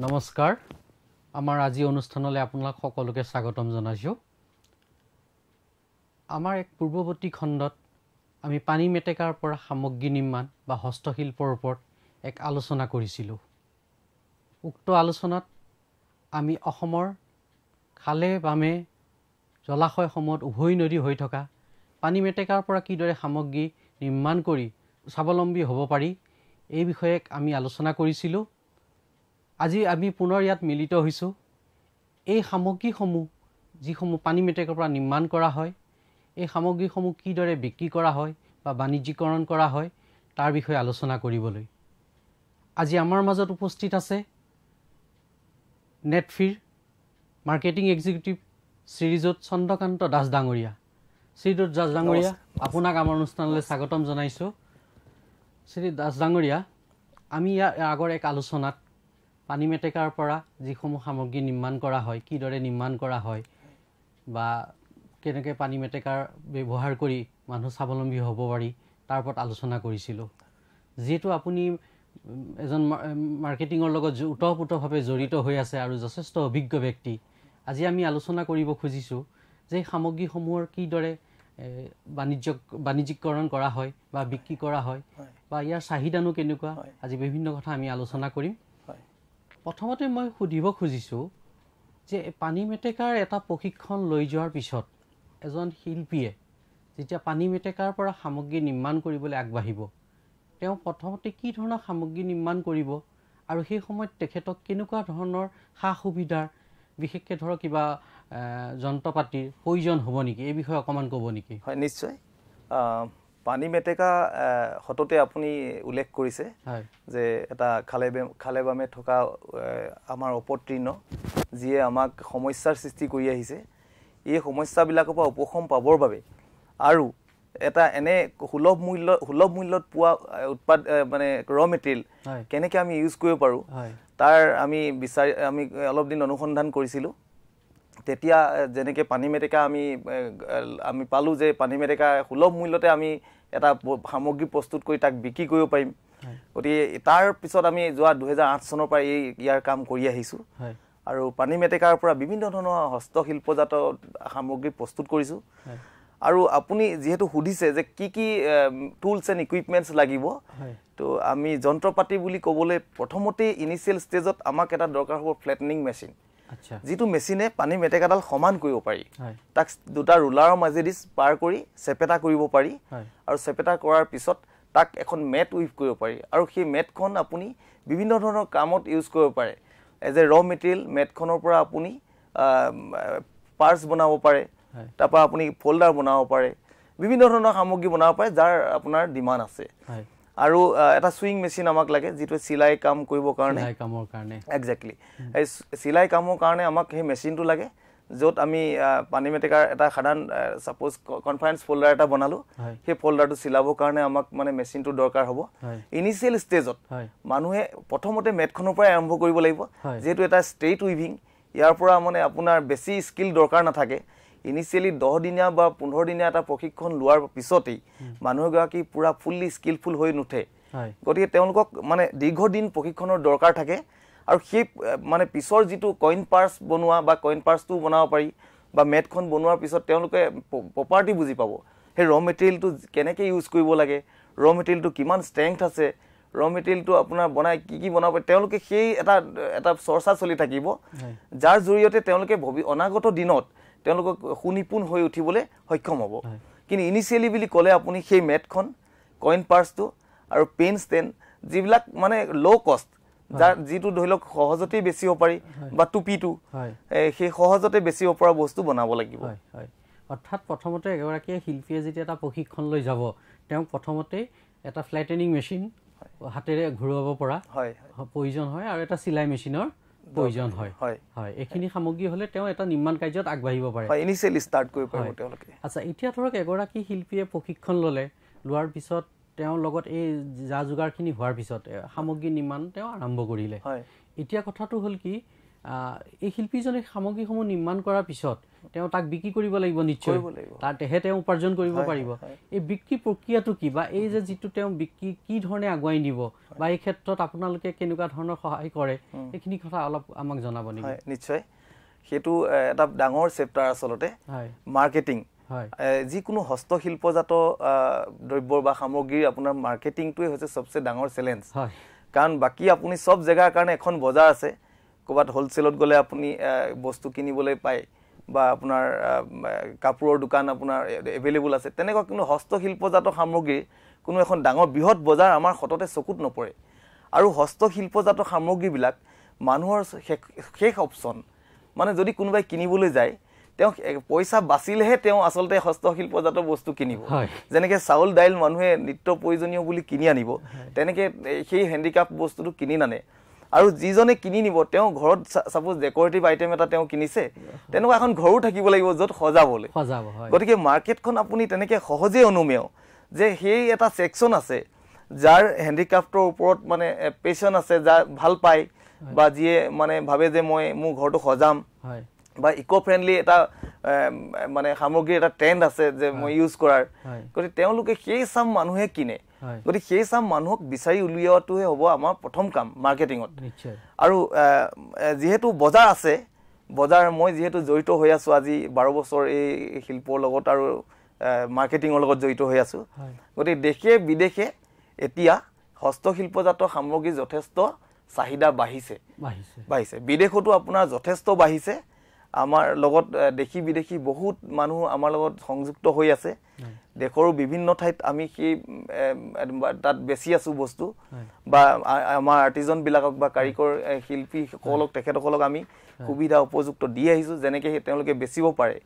নমস্কাৰ আমাৰ আজি অনুষ্ঠানলৈ আপোনালোক সকলোকে স্বাগতম জনাইছোঁ আমাৰ এক পূৰ্ৱৱৰ্তী খণ্ডত আমি পানী মেটেকাৰ পৰা সামগ্ৰী নিৰ্মাণ বা হস্তশিল্পৰ ওপৰত এক আলোচনা কৰিছিলোঁ উক্ত আলোচনাত আমি অসমৰ খালে বামে জলাশয়সমূহত উভৈ নদী হৈ থকা পানী মেটেকাৰ পৰা কিদৰে সামগ্ৰী নিৰ্মাণ কৰি স্বাৱলম্বী হ'ব পাৰি এই বিষয়ে আমি আলোচনা কৰিছিলোঁ আজি আমি পুনৰ ইয়াত মিলিত হৈছোঁ এই সামগ্ৰীসমূহ যিসমূহ পানী মেটেকৰ পৰা নিৰ্মাণ কৰা হয় এই সামগ্ৰীসমূহ কিদৰে বিক্ৰী কৰা হয় বা বাণিজ্যিকৰণ কৰা হয় তাৰ বিষয়ে আলোচনা কৰিবলৈ আজি আমাৰ মাজত উপস্থিত আছে নেটফিৰ মাৰ্কেটিং এক্সিকিউটিভ শ্ৰীযুত চন্দ্ৰকান্ত দাস ডাঙৰীয়া শ্ৰীযুত দাস ডাঙৰীয়া আপোনাক আমাৰ অনুষ্ঠানলৈ স্বাগতম জনাইছোঁ শ্ৰী দাস ডাঙৰীয়া আমি ইয়াৰ আগৰ এক আলোচনাত পানী মেটেকাৰ পৰা যিসমূহ সামগ্ৰী নিৰ্মাণ কৰা হয় কিদৰে নিৰ্মাণ কৰা হয় বা কেনেকৈ পানী মেটেকাৰ ব্যৱহাৰ কৰি মানুহ স্বাৱলম্বী হ'ব পাৰি তাৰ ওপৰত আলোচনা কৰিছিলোঁ যিহেতু আপুনি এজন মাৰ্কেটিঙৰ লগত ওতঃপুতভাৱে জড়িত হৈ আছে আৰু যথেষ্ট অভিজ্ঞ ব্যক্তি আজি আমি আলোচনা কৰিব খুজিছোঁ যে সামগ্ৰীসমূহৰ কিদৰে বাণিজ্য বাণিজ্যিকৰণ কৰা হয় বা বিক্ৰী কৰা হয় বা ইয়াৰ চাহিদানো কেনেকুৱা আজি বিভিন্ন কথা আমি আলোচনা কৰিম প্ৰথমতে মই সুধিব খুজিছোঁ যে পানী মেটেকাৰ এটা প্ৰশিক্ষণ লৈ যোৱাৰ পিছত এজন শিল্পীয়ে যেতিয়া পানী মেটেকাৰ পৰা সামগ্ৰী নিৰ্মাণ কৰিবলৈ আগবাঢ়িব তেওঁ প্ৰথমতে কি ধৰণৰ সামগ্ৰী নিৰ্মাণ কৰিব আৰু সেই সময়ত তেখেতক কেনেকুৱা ধৰণৰ সা সুবিধাৰ বিশেষকৈ ধৰক কিবা যন্ত্ৰ পাতিৰ প্ৰয়োজন হ'ব নেকি এই বিষয়ে অকণমান ক'ব নেকি হয় নিশ্চয় পানী মেটেকা সততে আপুনি উল্লেখ কৰিছে যে এটা খালে খালে বামে থকা আমাৰ অপতীৰ্ণ যিয়ে আমাক সমস্যাৰ সৃষ্টি কৰি আহিছে এই সমস্যাবিলাকৰ পৰা উপশম পাবৰ বাবে আৰু এটা এনে সুলভ মূল্য সুলভ মূল্যত পোৱা উৎপাদ মানে ৰ মেটেৰিয়েল কেনেকৈ আমি ইউজ কৰিব পাৰোঁ তাৰ আমি বিচাৰি আমি অলপ দিন অনুসন্ধান কৰিছিলোঁ তেতিয়া যেনেকৈ পানী মেটেকা আমি আমি পালোঁ যে পানী মেটেকা সুলভ মূল্যতে আমি এটা সামগ্ৰী প্ৰস্তুত কৰি তাক বিক্ৰী কৰিব পাৰিম গতিকে তাৰপিছত আমি যোৱা দুহেজাৰ আঠ চনৰ পৰা এই ইয়াৰ কাম কৰি আহিছোঁ আৰু পানী মেটেকাৰ পৰা বিভিন্ন ধৰণৰ হস্তশিল্পজাত সামগ্ৰী প্ৰস্তুত কৰিছোঁ আৰু আপুনি যিহেতু সুধিছে যে কি কি টুলছ এণ্ড ইকুইপমেণ্টছ লাগিব তো আমি যন্ত্ৰ পাতি বুলি ক'বলৈ প্ৰথমতেই ইনিচিয়েল ষ্টেজত আমাক এটা দৰকাৰ হ'ব ফ্লেটনিং মেচিন যিটো মেচিনে পানী মেটেকাডাল সমান কৰিব পাৰি তাক দুটা ৰোলাৰৰ মাজেদি পাৰ কৰি চেপেটা কৰিব পাৰি আৰু চেপেটা কৰাৰ পিছত তাক এখন মেট উইভ কৰিব পাৰি আৰু সেই মেটখন আপুনি বিভিন্ন ধৰণৰ কামত ইউজ কৰিব পাৰে এজ এ ৰ মেটেৰিয়েল মেটখনৰ পৰা আপুনি পাৰ্চ বনাব পাৰে তাৰপৰা আপুনি ফল্ডাৰ বনাব পাৰে বিভিন্ন ধৰণৰ সামগ্ৰী বনাব পাৰে যাৰ আপোনাৰ ডিমাণ্ড আছে আৰু এটা চুইং মেচিন আমাক লাগে যিটো চিলাই কাম কৰিবৰ কাৰণে একজেক্টলি এই চিলাই কামৰ কাৰণে আমাক সেই মেচিনটো লাগে য'ত আমি পানী মেটেকাৰ এটা সাধাৰণ চাপ'জ কনফাৰেন্স ফল্ডাৰ এটা বনালোঁ সেই ফল্ডাৰটো চিলাবৰ কাৰণে আমাক মানে মেচিনটো দৰকাৰ হ'ব ইনিচিয়েল ষ্টেজত মানুহে প্ৰথমতে মেটখনৰ পৰাই আৰম্ভ কৰিব লাগিব যিহেতু এটা ষ্টেইট উইভিং ইয়াৰ পৰা মানে আপোনাৰ বেছি স্কিল দৰকাৰ নাথাকে ইনিচিয়েলি দহদিনীয়া বা পোন্ধৰ দিনীয়া এটা প্ৰশিক্ষণ লোৱাৰ পিছতেই মানুহগৰাকী পূৰা ফুল্লি স্কিলফুল হৈ নুঠে গতিকে তেওঁলোকক মানে দীৰ্ঘদিন প্ৰশিক্ষণৰ দৰকাৰ থাকে আৰু সেই মানে পিছৰ যিটো কইন পাৰ্চ বনোৱা বা কইন পাৰ্চটো বনাব পাৰি বা মেটখন বনোৱাৰ পিছত তেওঁলোকে প্ৰপাৰ্টি বুজি পাব সেই ৰ মেটেৰিয়েলটো কেনেকৈ ইউজ কৰিব লাগে ৰ মেটেৰিয়েলটো কিমান ষ্ট্ৰেংথ আছে ৰ মেটেৰিয়েলটো আপোনাৰ বনাই কি কি বনাব পাৰি তেওঁলোকে সেই এটা এটা চৰ্চা চলি থাকিব যাৰ জৰিয়তে তেওঁলোকে ভৱি অনাগত দিনত তেওঁলোকক সুনিপুণ হৈ উঠিবলৈ সক্ষম হ'ব কিন্তু ইনিচিয়েলি বুলি ক'লে আপুনি সেই মেটখন কইন পাৰ্চটো আৰু পেন ষ্টেন যিবিলাক মানে ল' কষ্ট যাৰ যিটো ধৰি লওক সহজতেই বেচিব পাৰি বা টুপিটো সেই সহজতে বেচিব পৰা বস্তু বনাব লাগিব অৰ্থাৎ প্ৰথমতে এগৰাকীয়ে শিল্পীয়ে যেতিয়া এটা প্ৰশিক্ষণ লৈ যাব তেওঁক প্ৰথমতে এটা ফ্লেটেনিং মেচিন হাতেৰে ঘূৰাব পৰা হয় প্ৰয়োজন হয় আৰু এটা চিলাই মেচিনৰ প্ৰয়োজন হয় হয় এইখিনি সামগ্ৰী হ'লে তেওঁ এটা নিৰ্মাণ কাৰ্যত আগবাঢ়িব পাৰে ইনিচিয়েলি ষ্টাৰ্ট কৰিব পাৰিব তেওঁলোকে আচ্ছা এতিয়া ধৰক এগৰাকী শিল্পীয়ে প্ৰশিক্ষণ ল'লে লোৱাৰ পিছত তেওঁৰ লগত এই যা যোগাৰখিনি হোৱাৰ পিছত সামগ্ৰী নিৰ্মাণ তেওঁ আৰম্ভ কৰিলে হয় এতিয়া কথাটো হ'ল কি এই শিল্পীজনে সামগ্ৰীসমূহ নিৰ্মাণ কৰাৰ পিছত তেওঁ তাক বিক্ৰী কৰিব লাগিব নিশ্চয় তাৰ তেহে তেওঁ উপাৰ্জন কৰিব পাৰিব এই বিক্ৰী প্ৰক্ৰিয়াটো কি বা এই যে যিটো তেওঁ বিক্ৰী কি ধৰণে আগুৱাই নিব বা এই ক্ষেত্ৰত আপোনালোকে কেনেকুৱা ধৰণৰ সহায় কৰে সেইখিনি কথা অলপ আমাক জনাব নেকি নিশ্চয় সেইটো এটা ডাঙৰ চেপ্টাৰ আচলতে মাৰ্কেটিং যিকোনো হস্তশিল্পজাত দ্ৰব্যৰ বা সামগ্ৰীৰ আপোনাৰ মাৰ্কেটিংটোৱেই হৈছে চবচে ডাঙৰ চেলেঞ্জ কাৰণ বাকী আপুনি চব জেগাৰ কাৰণে এখন বজাৰ আছে ক'ৰবাত হ'লচেলত গ'লে আপুনি বস্তু কিনিবলৈ পায় বা আপোনাৰ কাপোৰৰ দোকান আপোনাৰ এভেইলেবল আছে তেনেকুৱা কোনো হস্তশিল্পজাত সামগ্ৰীৰ কোনো এখন ডাঙৰ বৃহৎ বজাৰ আমাৰ সততে চকুত নপৰে আৰু হস্তশিল্পজাত সামগ্ৰীবিলাক মানুহৰ শেষ শেষ অপশ্যন মানে যদি কোনোবাই কিনিবলৈ যায় তেওঁ পইচা বাচিলেহে তেওঁ আচলতে হস্তশিল্পজাত বস্তু কিনিব যেনেকৈ চাউল দাইল মানুহে নিত্য প্ৰয়োজনীয় বুলি কিনি আনিব তেনেকৈ সেই হেণ্ডিক্ৰাফ্ট বস্তুটো কিনি নানে আৰু যিজনে কিনি নিব তেওঁ ঘৰত চাপোজ ডেকৰেটিভ আইটেম এটা তেওঁ কিনিছে তেনেকুৱা এখন ঘৰো থাকিব লাগিব য'ত সজাবলৈ সজাব গতিকে মাৰ্কেটখন আপুনি তেনেকৈ সহজেই অনুমেয় যে সেই এটা ছেকশ্যন আছে যাৰ হেণ্ডিক্ৰাফ্টৰ ওপৰত মানে পেচন আছে যাৰ ভাল পায় বা যিয়ে মানে ভাবে যে মই মোৰ ঘৰটো সজাম বা ইক' ফ্ৰেণ্ডলি এটা মানে সামগ্ৰীৰ এটা ট্ৰেণ্ড আছে যে মই ইউজ কৰাৰ গতিকে তেওঁলোকে সেই চাম মানুহে কিনে গতিকে সেই চাম মানুহক বিচাৰি উলিওৱাটোহে হ'ব আমাৰ প্ৰথম কাম মাৰ্কেটিঙত আৰু যিহেতু বজাৰ আছে বজাৰ মই যিহেতু জড়িত হৈ আছোঁ আজি বাৰ বছৰ এই শিল্পৰ লগত আৰু মাৰ্কেটিঙৰ লগত জড়িত হৈ আছোঁ গতিকে দেশে বিদেশে এতিয়া হস্তশিল্পজাত সামগ্ৰী যথেষ্ট চাহিদা বাঢ়িছে বাঢ়িছে বিদেশতো আপোনাৰ যথেষ্ট বাঢ়িছে আমাৰ লগত দেশী বিদেশী বহুত মানুহ আমাৰ লগত সংযুক্ত হৈ আছে দেশৰো বিভিন্ন ঠাইত আমি সেই তাত বেচি আছোঁ বস্তু বা আমাৰ আৰ্টিজনবিলাকক বা কাৰিকৰ শিল্পীসকলক তেখেতসকলক আমি সুবিধা উপযুক্ত দি আহিছোঁ যেনেকৈ তেওঁলোকে বেচিব পাৰে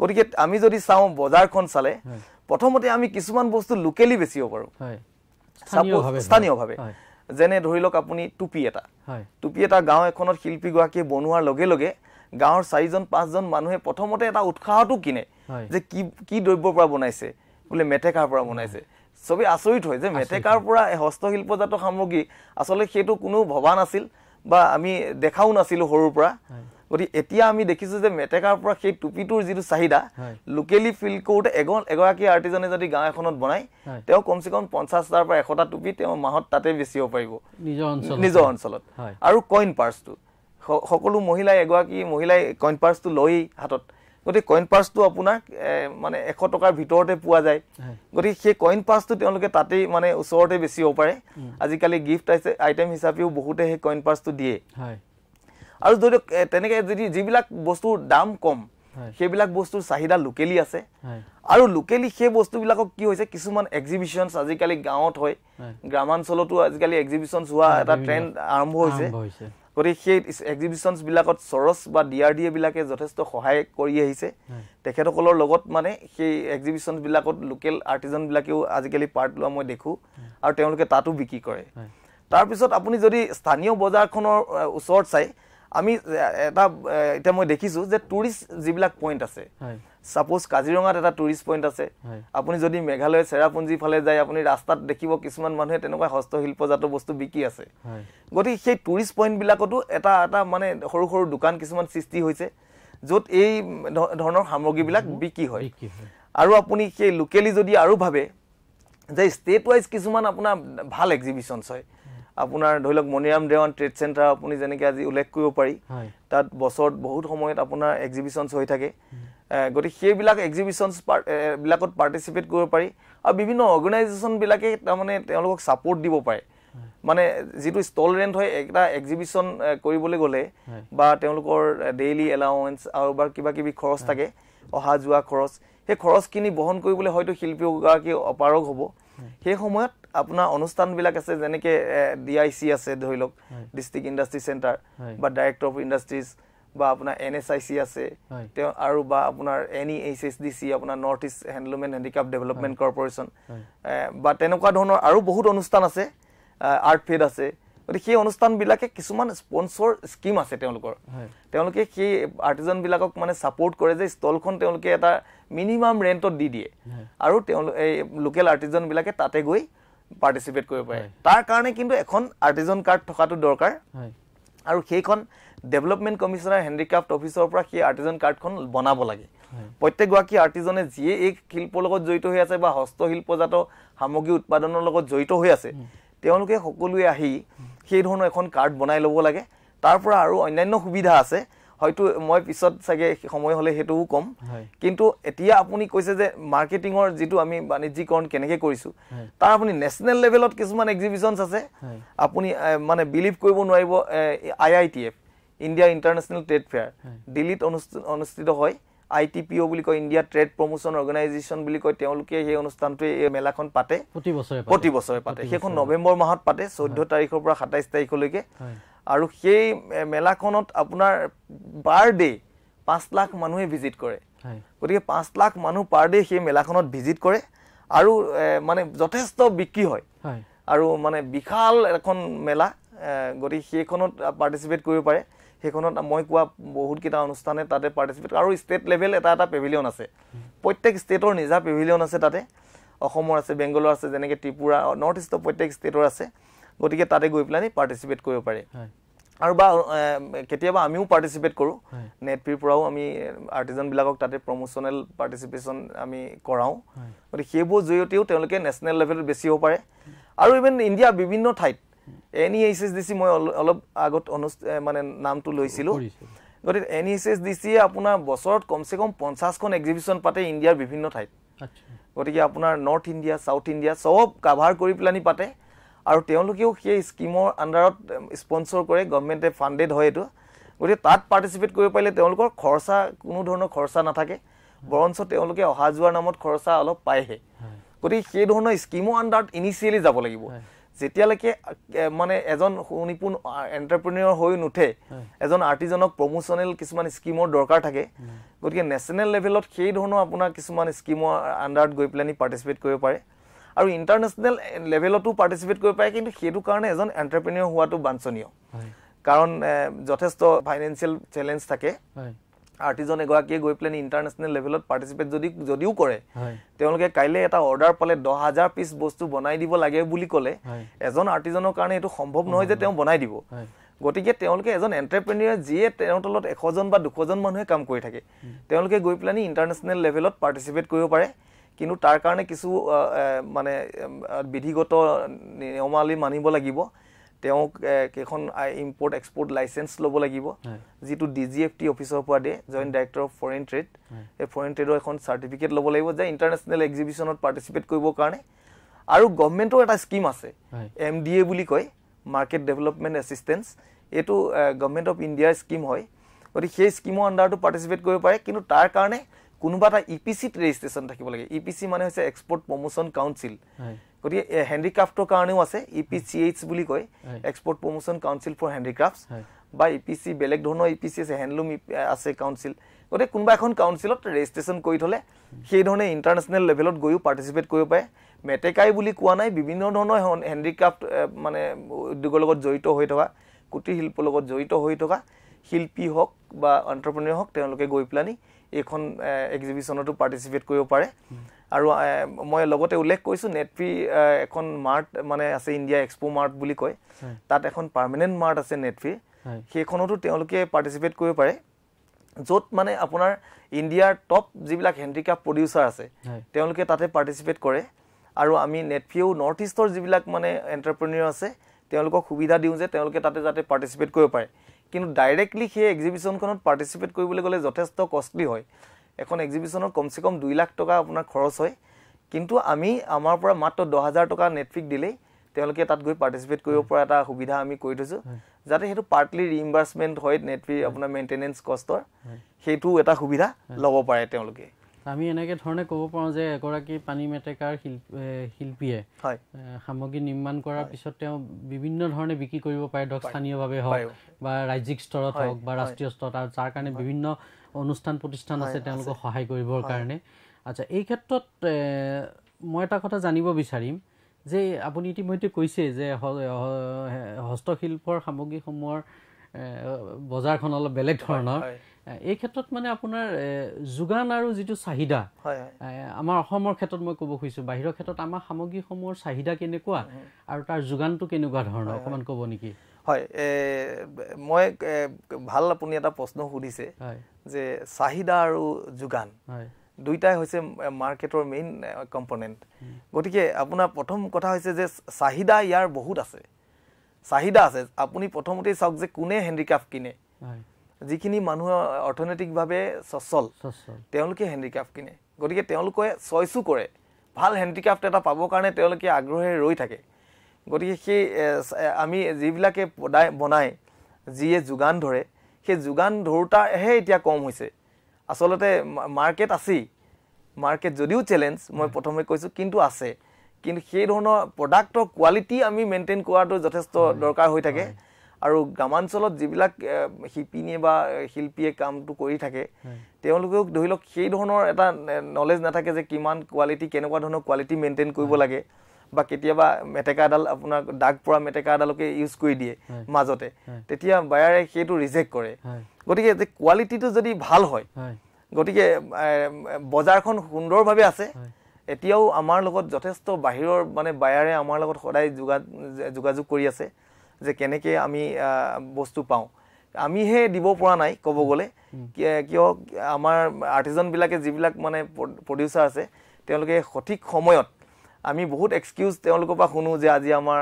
গতিকে আমি যদি চাওঁ বজাৰখন চালে প্ৰথমতে আমি কিছুমান বস্তু লোকেলি বেচিব পাৰোঁ স্থানীয়ভাৱে যেনে ধৰি লওক আপুনি টুপি এটা টুপি এটা গাঁও এখনত শিল্পীগৰাকীয়ে বনোৱাৰ লগে লগে গাঁৱৰ চাৰিজন পাঁচজন মানুহে প্ৰথমতে এটা উৎসাহটো কিনে যে কি কি দ্ৰব্যৰ পৰা বনাইছে বোলে মেটেকাৰ পৰা বনাইছে চবেই আচৰিত হয় যে মেটেকাৰ পৰা হস্তশিল্পজাত সামগ্ৰী আচলতে সেইটো কোনো ভবা নাছিল বা আমি দেখাও নাছিলোঁ সৰুৰ পৰা গতিকে এতিয়া আমি দেখিছোঁ যে মেটেকাৰ পৰা সেই টুপিটোৰ যিটো চাহিদা লোকেলি ফিল কৰোঁতে এগৰ এগৰাকী আৰ্টিজনে যদি গাঁও এখনত বনায় তেওঁ কমচে কম পঞ্চাছটাৰ পৰা এশটা টুপি তেওঁ মাহত তাতে বেচিব পাৰিব নিজৰ অঞ্চলত আৰু কইন পাৰ্চটো সকলো মহিলাই এগৰাকী মহিলাই কইন পাৰ্চটো লয়েই হাতত গতিকে কইন পাৰ্চটো আপোনাক মানে এশ টকাৰ ভিতৰতে পোৱা যায় গতিকে সেই কইন পাৰ্চটো তেওঁলোকে তাতেই মানে ওচৰতে বেচিব পাৰে আজিকালি গিফ্ট আইটেম হিচাপেও বহুতে সেই কইন পাৰ্চটো দিয়ে আৰু যদি তেনেকৈ যদি যিবিলাক বস্তুৰ দাম কম সেইবিলাক বস্তুৰ চাহিদা লোকেলি আছে আৰু লোকেলি সেই বস্তুবিলাকক কি হৈছে কিছুমান এক্সিবিশ্যনছ আজিকালি গাঁৱত হয় গ্ৰামাঞ্চলতো আজিকালি এক্সিবিশ্যনছ হোৱা এটা ট্ৰেণ্ড আৰম্ভ হৈছে গতিকে সেই এক্সিবিশ্যনছবিলাকত চৰচ বা ডি আৰ ডি এবিলাকে যথেষ্ট সহায় কৰি আহিছে তেখেতসকলৰ লগত মানে সেই এক্সিবিশ্যনছবিলাকত লোকেল আৰ্টিজনবিলাকেও আজিকালি পাৰ্ট লোৱা মই দেখোঁ আৰু তেওঁলোকে তাতো বিক্ৰী কৰে তাৰপিছত আপুনি যদি স্থানীয় বজাৰখনৰ ওচৰত চাই আমি এটা এতিয়া মই দেখিছোঁ যে টুৰিষ্ট যিবিলাক পইণ্ট আছে ছাপোজ কাজিৰঙাত এটা টুৰিষ্ট পইণ্ট আছে আপুনি যদি মেঘালয় চেৰাপুঞ্জীৰ ফালে যায় আপুনি ৰাস্তাত দেখিব কিছুমান মানুহে তেনেকুৱা হস্তশিল্পজাত বস্তু বিকি আছে গতিকে সেই টুৰিষ্ট পইণ্টবিলাকতো এটা এটা মানে সৰু সৰু দোকান কিছুমান সৃষ্টি হৈছে য'ত এই ধৰণৰ সামগ্ৰীবিলাক বিক্ৰী হয় আৰু আপুনি সেই লোকেলি যদি আৰু ভাবে যে ষ্টেট ৱাইজ কিছুমান আপোনাৰ ভাল এক্সিবিশ্যনছ হয় আপোনাৰ ধৰি লওক মণিৰাম দেৱান ট্ৰেড চেণ্টাৰ আপুনি যেনেকৈ আজি উল্লেখ কৰিব পাৰি তাত বছৰত বহুত সময়ত আপোনাৰ এক্সিবিশ্যনছ হৈ থাকে গতিকে সেইবিলাক এক্সিবিশ্যনছ এক্সিবিশ্যনছবিলাকত পাৰ্টিচিপেট কৰিব পাৰি আৰু বিভিন্ন অৰ্গেনাইজেশ্যনবিলাকে তাৰমানে তেওঁলোকক ছাপৰ্ট দিব পাৰে মানে যিটো ষ্টল ৰেণ্ট হয় এটা এক্সিবিশ্যন কৰিবলৈ গ'লে বা তেওঁলোকৰ ডেইলি এলাউৱেঞ্চ আৰু বা কিবা কিবি খৰচ থাকে অহা যোৱা খৰচ সেই খৰচখিনি বহন কৰিবলৈ হয়তো শিল্পীগৰাকী অপাৰগ হ'ব সেই সময়ত আপোনাৰ অনুষ্ঠানবিলাক আছে যেনেকে ডি আই চি আছে ধৰি লওক ডিষ্ট্ৰিক্ট ইণ্ডাষ্ট্ৰি চেণ্টাৰ বা ডাইৰেক্টৰ অফ ইণ্ডাষ্ট্ৰিজ বা আপোনাৰ এন এছ আই চি আছে তেওঁ আৰু বা আপোনাৰ N E H S D C আপোনাৰ north east handloom and handicraft development corporation বা তেনেকুৱা ধৰণৰ আৰু বহুত অনুষ্ঠান আছে আৰ্ট ফেড আছে গতিকে সেই অনুষ্ঠানবিলাকে কিছুমান স্পনচৰ স্কীম আছে তেওঁলোকৰ তেওঁলোকে সেই আৰ্টিজনবিলাকক মানে ছাপৰ্ট কৰে যে ষ্টলখন তেওঁলোকে এটা মিনিমাম ৰেণ্টত দি দিয়ে আৰু তেওঁ এই লোকেল আৰ্টিজনবিলাকে তাতে গৈ পাৰ্টিচিপেট কৰিব পাৰে তাৰ কাৰণে কিন্তু এখন আৰ্টিজন কাৰ্ড থকাটো দৰকাৰ আৰু সেইখন ডেভেলপমেণ্ট কমিশ্যনাৰ হেণ্ডিক্ৰাফ্ট অফিচৰ পৰা সেই আৰ্টিজন কাৰ্ডখন বনাব লাগে প্ৰত্যেকগৰাকী আৰ্টিজনে যিয়ে এই শিল্পৰ লগত জড়িত হৈ আছে বা হস্তশিল্পজাত সামগ্ৰী উৎপাদনৰ লগত জড়িত হৈ আছে তেওঁলোকে সকলোৱে আহি সেই ধৰণৰ এখন কাৰ্ড বনাই ল'ব লাগে তাৰ পৰা আৰু অন্যান্য সুবিধা আছে হয়তো মই পিছত চাগে সময় হ'লে সেইটোও ক'ম কিন্তু এতিয়া আপুনি কৈছে যে মাৰ্কেটিঙৰ যিটো আমি বাণিজ্যিকৰণ কেনেকৈ কৰিছোঁ তাৰ আপুনি নেচনেল লেভেলত কিছুমান এক্সিবিশ্যন আছে আপুনি মানে বিলিভ কৰিব নোৱাৰিব I I T F India international trade fair দিল্লীত অনুষ্ঠিত হয় আই টি পি অ' বুলি কয় ইণ্ডিয়া ট্ৰেড প্ৰমোশ্যন অৰ্গেনাইজেশ্যন বুলি কয় তেওঁলোকে সেই অনুষ্ঠানটোৱে এই মেলাখন পাতে প্ৰতি বছৰে পাতে সেইখন নৱেম্বৰ মাহত পাতে চৈধ্য তাৰিখৰ পৰা সাতাইছ তাৰিখলৈকে আৰু সেই মেলাখনত আপোনাৰ পাৰ ডে পাঁচ লাখ মানুহে ভিজিট কৰে গতিকে পাঁচ লাখ মানুহ পাৰ ডে সেই মেলাখনত ভিজিট কৰে আৰু মানে যথেষ্ট বিক্ৰী হয় আৰু মানে বিশাল এখন মেলা গতিকে সেইখনত পাৰ্টিচিপেট কৰিব পাৰে সেইখনত মই কোৱা বহুতকেইটা অনুষ্ঠানে তাতে পাৰ্টিচিপেট আৰু ষ্টেট লেভেল এটা এটা পেভিলিয়ন আছে প্ৰত্যেক ষ্টেটৰ নিজা পেভিলিয়ন আছে তাতে অসমৰ আছে বেংগলৰ আছে যেনেকৈ ত্ৰিপুৰা নৰ্থ ইষ্টৰ প্ৰত্যেক ষ্টেটৰ আছে গতিকে তাতে গৈ পেলাই পাৰ্টিচিপেট কৰিব পাৰে আৰু বা কেতিয়াবা আমিও পাৰ্টিচিপেট কৰোঁ নেট পিৰ পৰাও আমি আৰ্টিজনবিলাকক তাতে প্ৰমোশ্যনেল পাৰ্টিচিপেশ্যন আমি কৰাওঁ গতিকে সেইবোৰ জৰিয়তেও তেওঁলোকে নেশ্যনেল লেভেলত বেছি হ'ব পাৰে আৰু ইভেন ইণ্ডিয়া বিভিন্ন ঠাইত N E H S D C মই অলপ আগত অনুষ্ঠান মানে নামটো লৈছিলোঁ গতিকে N E H S D চিয়ে আপোনাৰ বছৰত কমচে কম পঞ্চাছখন এক্সিবিশ্যন পাতে ইণ্ডিয়াৰ বিভিন্ন ঠাইত গতিকে আপোনাৰ নৰ্থ ইণ্ডিয়া ছাউথ ইণ্ডিয়া চব কাভাৰ কৰি পেলাই পাতে আৰু তেওঁলোকেও সেই স্কিমৰ আণ্ডাৰত স্পনচৰ কৰে গভমেণ্টে ফাণ্ডেড হয় এইটো গতিকে তাত পাৰ্টিচিপেট কৰিব পাৰিলে তেওঁলোকৰ খৰচা কোনো ধৰণৰ খৰচা নাথাকে বৰঞ্চ তেওঁলোকে অহা যোৱাৰ নামত খৰচা অলপ পায়হে গতিকে সেই ধৰণৰ স্কিমৰ আণ্ডাৰত ইনিচিয়েলি যাব লাগিব যেতিয়ালৈকে মানে এজন সুনিপুণ এণ্টাৰপ্ৰিনিয়ৰ হৈ নুঠে এজন আৰ্টিজনক প্ৰমোশ্যনেল কিছুমান স্কীমৰ দৰকাৰ থাকে গতিকে নেশ্যনেল লেভেলত সেই ধৰণৰ আপোনাৰ কিছুমান স্কীমৰ আণ্ডাৰত গৈ পেলাই নি পাৰ্টিচিপেট কৰিব পাৰে আৰু ইণ্টাৰনেশ্যনেল লেভেলতো পাৰ্টিচিপেট কৰিব পাৰে কিন্তু সেইটো কাৰণে এজন এণ্টাৰপ্ৰেনিয়ৰ হোৱাটো বাঞ্চনীয় কাৰণ যথেষ্ট ফাইনেন্সিয়েল চেলেঞ্জ থাকে আৰ্টিজন এগৰাকীয়ে গৈ পেলাই ইণ্টাৰনেশ্যনেল লেভেলত পাৰ্টিচিপেট যদি যদিও কৰে তেওঁলোকে কাইলৈ এটা অৰ্ডাৰ পালে দহ হাজাৰ পিচ বস্তু বনাই দিব লাগে বুলি ক'লে এজন আৰ্টিজনৰ কাৰণে এইটো সম্ভৱ নহয় যে তেওঁ বনাই দিব গতিকে তেওঁলোকে এজন এণ্টাৰপ্ৰেনিয়ৰ যিয়ে তেওঁৰ তলত এশজন বা দুশজন মানুহে কাম কৰি থাকে তেওঁলোকে গৈ পেলাই ইণ্টাৰনেশ্যনেল লেভেলত পাৰ্টিচিপেট কৰিব পাৰে কিন্তু তাৰ কাৰণে কিছু মানে বিধিগত নিয়মাৱলী মানিব লাগিব তেওঁক কেইখন ইম্পৰ্ট এক্সপৰ্ট লাইচেঞ্চ ল'ব লাগিব যিটো ডি জি এফ টি অফিচৰ পৰা দিয়ে joint director of foreign trade সেই ফৰেইন ট্ৰেডৰ এখন চাৰ্টিফিকেট ল'ব লাগিব যে ইণ্টাৰনেশ্যনেল এক্সিবিশ্যনত পাৰ্টিচিপেট কৰিবৰ কাৰণে আৰু গভমেণ্টৰ এটা স্কীম আছে এম ডি এ বুলি কয় মাৰ্কেট ডেভেলপমেণ্ট এচিষ্টেঞ্চ এইটো গভমেণ্ট অফ ইণ্ডিয়াৰ স্কীম হয় গতিকে সেই স্কীমৰ আণ্ডাৰতো পাৰ্টিচিপেট কৰিব পাৰে কিন্তু তাৰ কাৰণে কোনোবা এটা ই পি চিত ৰেজিষ্ট্ৰেশ্যন থাকিব লাগে ই পি চি মানে হৈছে এক্সপৰ্ট প্ৰমোচন কাউন্সিল গতিকে হেণ্ডিক্ৰাফ্টৰ কাৰণেও আছে ই পি চি এইচ বুলি কয় export promotion council for handicrafts বা ই পি চি বেলেগ ধৰণৰ ই পি চি আছে হেণ্ডলুম e আছে কাউন্সিল গতিকে কোনোবা এখন কাউন্সিলত ৰেজিষ্ট্ৰেশ্যন কৰি থ'লে সেইধৰণে ইণ্টাৰনেশ্যনেল লেভেলত গৈও পাৰ্টিচিপেট কৰিব পাৰে মেটেকাই বুলি কোৱা নাই বিভিন্ন ধৰণৰ হেণ্ডিক্ৰাফ্ট মানে উদ্যোগৰ লগত জড়িত হৈ থকা কুটিৰ শিল্পৰ লগত জড়িত হৈ থকা শিল্পী হওক বা অন্টাৰপ্ৰেনিয়ৰ হওক তেওঁলোকে গৈ পেলানি এইখন এক্সিবিশ্যনতো পাৰ্টিচিপেট কৰিব পাৰে আৰু মই লগতে উল্লেখ কৰিছোঁ নেটফ্ৰি এখন মাৰ্ট মানে আছে ইণ্ডিয়া এক্সপ' মাৰ্ট বুলি কয় তাত এখন পাৰ্মানেণ্ট মাৰ্ট আছে নেটফ্ৰি সেইখনতো তেওঁলোকে পাৰ্টিচিপেট কৰিব পাৰে য'ত মানে আপোনাৰ ইণ্ডিয়াৰ টপ যিবিলাক হেণ্ডিক্ৰাফ্ট প্ৰডিউচাৰ আছে তেওঁলোকে তাতে পাৰ্টিচিপেট কৰে আৰু আমি নেটফিও নৰ্থ ইষ্টৰ যিবিলাক মানে এণ্টাৰপ্ৰেনিয়ৰ আছে তেওঁলোকক সুবিধা দিওঁ যে তেওঁলোকে তাতে যাতে পাৰ্টিচিপেট কৰিব পাৰে কিন্তু ডাইৰেক্টলি সেই এক্সিবিশ্যনখনত পাৰ্টিচিপেট কৰিবলৈ গ'লে যথেষ্ট কষ্টলি হয় এখন এক্সিবিশ্যনত কমচে কম দুই লাখ টকা আপোনাৰ খৰচ হয় কিন্তু আমি আমাৰ পৰা মাত্ৰ দহ হাজাৰ টকা নেটফ্লিক দিলেই তেওঁলোকে তাত গৈ পাৰ্টিচিপেট কৰিব পৰা এটা সুবিধা আমি কৰি থৈছোঁ যাতে সেইটো পাৰ্টলি ৰিইম্বাৰ্চমেণ্ট হয় নেটফ্লিক আপোনাৰ মেইনটেনেঞ্চ কষ্টৰ সেইটোও এটা সুবিধা ল'ব পাৰে তেওঁলোকে আমি এনেকে ধৰণে ক'ব পাৰোঁ যে এগৰাকী পানী মেটেকাৰ শিল্পীয়ে সামগ্ৰী নিৰ্মাণ কৰাৰ পিছত তেওঁ বিভিন্ন ধৰণে বিক্ৰী কৰিব পাৰে ধৰক স্থানীয়ভাৱে হওক বা ৰাজ্যিক স্তৰত হওক বা ৰাষ্ট্ৰীয় স্তৰত আৰু যাৰ কাৰণে বিভিন্ন অনুষ্ঠান প্ৰতিষ্ঠান আছে তেওঁলোকক সহায় কৰিবৰ কাৰণে আচ্ছা এই ক্ষেত্ৰত মই এটা কথা জানিব বিচাৰিম যে আপুনি ইতিমধ্যে কৈছে যে হস্তশিল্পৰ সামগ্ৰীসমূহৰ বজাৰখন অলপ বেলেগ ধৰণৰ এই ক্ষেত্ৰত মানে আপোনাৰ যোগান আৰু যিটো চাহিদা আমাৰ অসমৰ ক্ষেত্ৰত মই ক'ব খুজিছোঁ বাহিৰৰ ক্ষেত্ৰত আমাৰ সামগ্ৰীসমূহৰ চাহিদা কেনেকুৱা আৰু তাৰ যোগানটো কেনেকুৱা ধৰণৰ অকণমান ক'ব নেকি হয় মই ভাল আপুনি এটা প্ৰশ্ন সুধিছে যে চাহিদা আৰু যোগান দুইটাই হৈছে মাৰ্কেটৰ মেইন কম্পনেণ্ট গতিকে আপোনাৰ প্ৰথম কথা হৈছে যে চাহিদা ইয়াৰ বহুত আছে চাহিদা আছে আপুনি প্ৰথমতেই চাওক যে কোনে হেণ্ডিক্ৰাফ্ট কিনে যিখিনি মানুহ অৰ্থনৈতিকভাৱে স্বচ্ছল তেওঁলোকে হেণ্ডিক্ৰাফ্ট কিনে গতিকে তেওঁলোকে চইচো কৰে ভাল হেণ্ডিক্ৰাফ্ট এটা পাবৰ কাৰণে তেওঁলোকে আগ্ৰহেৰে ৰৈ থাকে গতিকে সেই আমি যিবিলাকে প্ৰদায় বনাই যিয়ে যোগান ধৰে সেই যোগান ধৰোঁতাহে এতিয়া কম হৈছে আচলতে মাৰ্কেট আছেই মাৰ্কেট যদিও চেলেঞ্জ মই প্ৰথমে কৈছোঁ কিন্তু আছে কিন্তু সেই ধৰণৰ প্ৰডাক্টৰ কোৱালিটি আমি মেইনটেইন কৰাটো যথেষ্ট দৰকাৰ হৈ থাকে আৰু গ্ৰামাঞ্চলত যিবিলাক শিপিনীয়ে বা শিল্পীয়ে কামটো কৰি থাকে তেওঁলোকেও ধৰি লওক সেই ধৰণৰ এটা নলেজ নাথাকে যে কিমান কোৱালিটি কেনেকুৱা ধৰণৰ কোৱালিটি মেইনটেইন কৰিব লাগে বা কেতিয়াবা মেটেকা এডাল আপোনাক দাগ পৰা এডালকে ইউজ কৰি দিয়ে মাজতে তেতিয়া বায়াৰে সেইটো ৰিজেক্ট কৰে গতিকে যে কোৱালিটিটো যদি ভাল হয় গতিকে বজাৰখন সুন্দৰভাৱে আছে এতিয়াও আমাৰ লগত যথেষ্ট বাহিৰৰ মানে বায়াৰে আমাৰ লগত সদায় যোগাযোগ কৰি আছে যে কেনেকৈ আমি বস্তু পাওঁ আমিহে দিব পৰা নাই ক'ব গ'লে কিয় আমাৰ আৰ্টিজনবিলাকে যিবিলাক মানে প্ৰডিউচাৰ আছে তেওঁলোকে সঠিক সময়ত আমি বহুত এক্সকিউজ তেওঁলোকৰ পৰা শুনো যে আজি আমাৰ